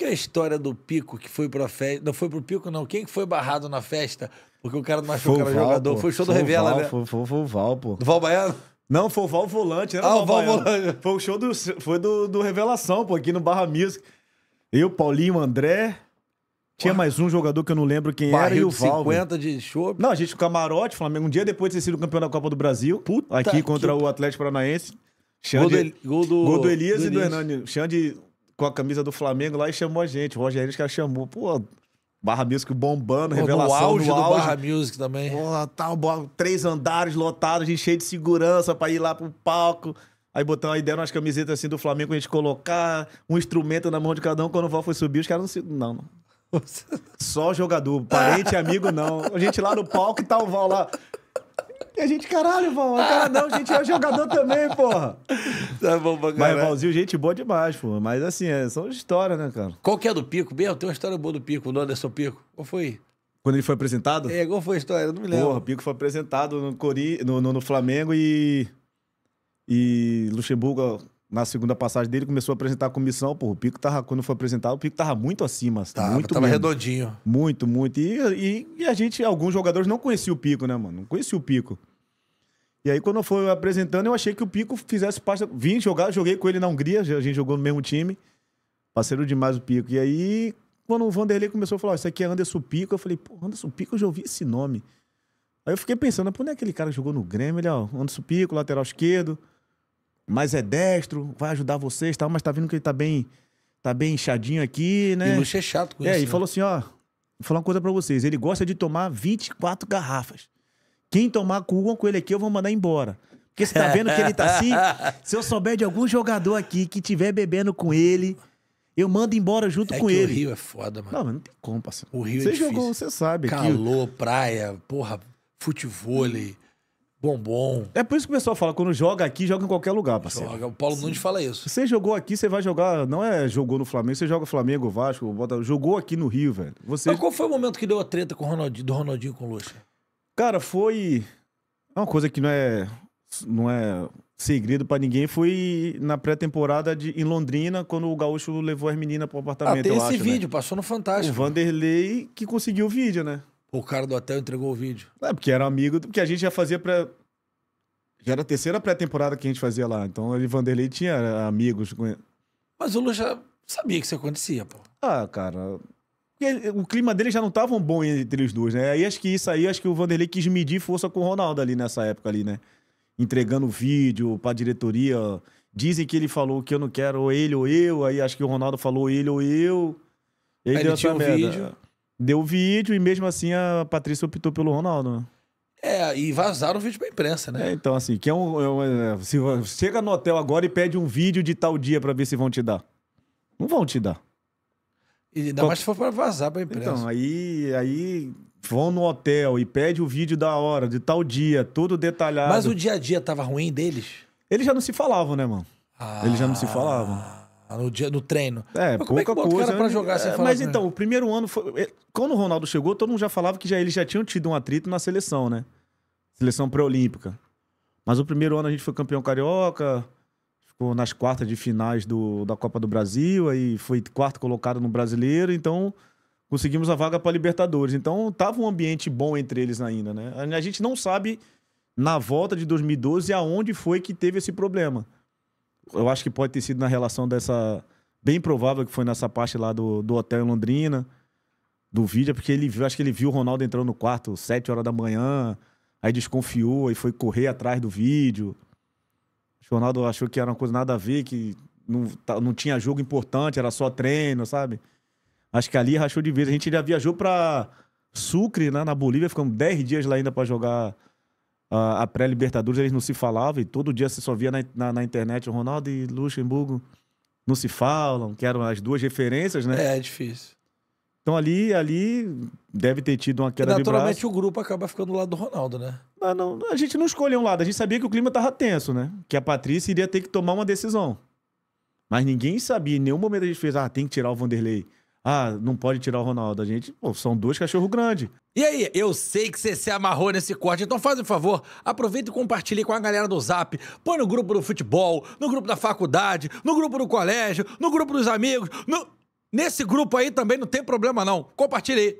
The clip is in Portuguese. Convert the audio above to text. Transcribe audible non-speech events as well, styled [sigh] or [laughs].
que é a história do Pico que foi pra festa? Não foi pro Pico, não. Quem que foi barrado na festa? Porque o cara não achou que era jogador. Foi o show do Revela, né? Foi, foi, foi o Val, pô. Do Val Baiano? Não, foi o Val Volante, né? Ah, o Val Volante. Foi o show do, foi do, do Revelação, pô, aqui no Barra Music. Eu, Paulinho, André. Tinha mais um jogador que eu não lembro quem Barril era e o Val. 50 de show. Não, a gente, o camarote, Flamengo, um dia depois de ter sido campeão da Copa do Brasil, Puta aqui contra que... o Atlético Paranaense. Xande, gol, do, gol, do, gol do Elias do e do Hernani. Xande com a camisa do Flamengo lá e chamou a gente. O Rogério Enes que chamou. Pô, Barra Music bombando, Pô, revelação. No auge, no auge do Barra Music também. Pô, tá, bom, três andares lotados, a gente cheio de segurança pra ir lá pro palco. Aí botaram, aí deram umas camisetas assim do Flamengo pra gente colocar, um instrumento na mão de cada um. Quando o Val foi subir, os caras não se. Não, não. [laughs] Só jogador, parente, amigo, não. A gente lá no palco e tá o Val lá. E a gente, caralho, Val, cara não, a gente é jogador também, porra. [laughs] Tá bom pra Mas Valzinho, gente boa demais, pô. Mas assim, é, só histórias, né, cara? Qual que é do Pico? Bem, tem uma história boa do Pico, o nome Pico. Qual foi? Quando ele foi apresentado? É, qual foi a história? Eu não me lembro. Porra, o Pico foi apresentado no, Cori... no, no, no Flamengo e... E Luxemburgo na segunda passagem dele, começou a apresentar a comissão. Pô, o Pico tava, quando foi apresentado, o Pico tava muito acima. Assim, tava, muito tava mesmo. redondinho. Muito, muito. E, e, e, a gente, alguns jogadores não conheciam o Pico, né, mano? Não conhecia o Pico. E aí, quando eu fui apresentando, eu achei que o Pico fizesse parte. Vim jogar, joguei com ele na Hungria, a gente jogou no mesmo time. Parceiro demais o Pico. E aí, quando o Vanderlei começou a falar, isso aqui é Anderson Pico, eu falei, pô, Anderson Pico, eu já ouvi esse nome. Aí eu fiquei pensando, pô, não é aquele cara que jogou no Grêmio? Ele, ó, Anderson Pico, lateral esquerdo, mas é destro, vai ajudar vocês, tal, mas tá vendo que ele tá bem, tá bem inchadinho aqui, né? E Luxo é chato com é, isso. É, e né? falou assim, ó, vou falar uma coisa pra vocês, ele gosta de tomar 24 garrafas. Quem tomar com com ele aqui, eu vou mandar embora. Porque você tá vendo que ele tá assim? [laughs] se eu souber de algum jogador aqui que tiver bebendo com ele, eu mando embora junto é com ele. O Rio é foda, mano. Não, mas não tem como, parceiro. O Rio é você é difícil. Você jogou, você sabe. Calor, que... praia, porra, futebol, bombom. É por isso que o pessoal fala, quando joga aqui, joga em qualquer lugar, parceiro. Joga. O Paulo Sim. Nunes fala isso. Você jogou aqui, você vai jogar. Não é jogou no Flamengo, você joga Flamengo, Vasco, Bota, jogou aqui no Rio, velho. Você... Mas qual foi o momento que deu a treta com o Ronaldinho, do Ronaldinho com o Luxa? Cara, foi. É uma coisa que não é. Não é segredo para ninguém foi na pré-temporada em Londrina, quando o Gaúcho levou as meninas pro ah, apartamento. Ah, tem esse acho, né? vídeo, né? passou no Fantástico. O Vanderlei que conseguiu o vídeo, né? O cara do hotel entregou o vídeo. É, porque era amigo, porque a gente já fazia pra. Já era a terceira pré-temporada que a gente fazia lá. Então o Vanderlei tinha amigos. Mas o Lu já sabia que isso acontecia, pô. Ah, cara o clima dele já não tava bom entre os dois, né? Aí acho que isso aí, acho que o Vanderlei quis medir força com o Ronaldo ali nessa época ali, né? Entregando vídeo pra diretoria. Dizem que ele falou que eu não quero ele ou eu, aí acho que o Ronaldo falou ele ou eu. E aí, deu essa um merda. Vídeo. Deu vídeo e mesmo assim a Patrícia optou pelo Ronaldo, né? É, e vazaram o vídeo pra imprensa, né? É, então, assim, que é um. É um é, se, chega no hotel agora e pede um vídeo de tal dia para ver se vão te dar. Não vão te dar. E ainda Qual... mais se for para vazar para a imprensa. Então, aí, aí vão no hotel e pede o vídeo da hora, de tal dia, tudo detalhado. Mas o dia a dia tava ruim deles? Eles já não se falavam, né, mano? Ah, Eles já não se falavam. Ah, no, dia, no treino. É, mas é pouca é coisa. pra né? jogar é, Mas então, o primeiro ano foi. É, quando o Ronaldo chegou, todo mundo já falava que já, eles já tinham tido um atrito na seleção, né? Seleção pré-olímpica. Mas o primeiro ano a gente foi campeão carioca nas quartas de finais do, da Copa do Brasil, aí foi quarto colocado no Brasileiro, então conseguimos a vaga para Libertadores. Então tava um ambiente bom entre eles ainda, né? A gente não sabe na volta de 2012 aonde foi que teve esse problema. Eu acho que pode ter sido na relação dessa bem provável que foi nessa parte lá do, do hotel em Londrina, do vídeo, porque ele viu, acho que ele viu o Ronaldo entrando no quarto sete horas da manhã, aí desconfiou e foi correr atrás do vídeo o Ronaldo achou que era uma coisa nada a ver, que não, não tinha jogo importante, era só treino, sabe? Acho que ali rachou de vez. A gente já viajou para Sucre, né, na Bolívia, ficamos 10 dias lá ainda para jogar a, a pré-Libertadores, eles não se falavam e todo dia você só via na, na, na internet o Ronaldo e Luxemburgo não se falam, que eram as duas referências, né? É, é difícil. Então ali, ali deve ter tido uma queda e naturalmente de braço. o grupo acaba ficando do lado do Ronaldo, né? Mas ah, não, a gente não escolheu um lado, a gente sabia que o clima tava tenso, né? Que a Patrícia iria ter que tomar uma decisão. Mas ninguém sabia, em nenhum momento a gente fez, ah, tem que tirar o Vanderlei. Ah, não pode tirar o Ronaldo. A gente, pô, são dois cachorro grande. E aí, eu sei que você se amarrou nesse corte, então faz um favor, aproveita e compartilhe com a galera do Zap. Põe no grupo do futebol, no grupo da faculdade, no grupo do colégio, no grupo dos amigos, no... Nesse grupo aí também não tem problema não. compartilhe aí.